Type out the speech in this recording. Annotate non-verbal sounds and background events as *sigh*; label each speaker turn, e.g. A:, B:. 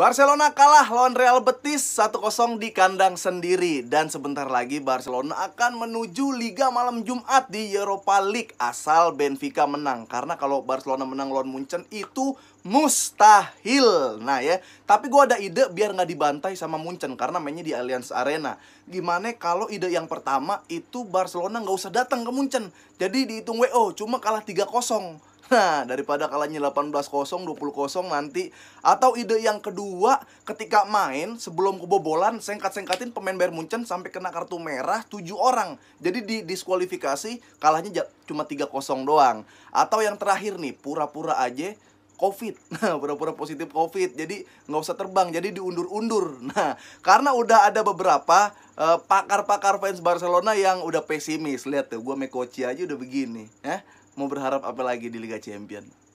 A: Barcelona kalah lawan Real Betis 1-0 di kandang sendiri dan sebentar lagi Barcelona akan menuju Liga malam Jumat di Europa League asal Benfica menang karena kalau Barcelona menang lawan Munchen itu mustahil. Nah ya, tapi gue ada ide biar nggak dibantai sama Munchen karena mainnya di Allianz Arena. Gimana kalau ide yang pertama itu Barcelona nggak usah datang ke Munchen, jadi dihitung WO cuma kalah 3-0. *laughs* Nah, daripada kalahnya 18-0, 20-0 nanti atau ide yang kedua ketika main sebelum kebobolan sengkat-sengkatin pemain Bayern Munchen sampai kena kartu merah 7 orang. Jadi di diskualifikasi kalahnya cuma 3-0 doang. Atau yang terakhir nih, pura-pura aja COVID, *laughs* nah pura-pura positif COVID, jadi nggak usah terbang, jadi diundur-undur. Nah, karena udah ada beberapa Eh, pakar-pakar uh, fans Barcelona yang udah pesimis lihat tuh gue Mekoci aja udah begini ya eh? mau berharap
B: apa lagi di Liga Champions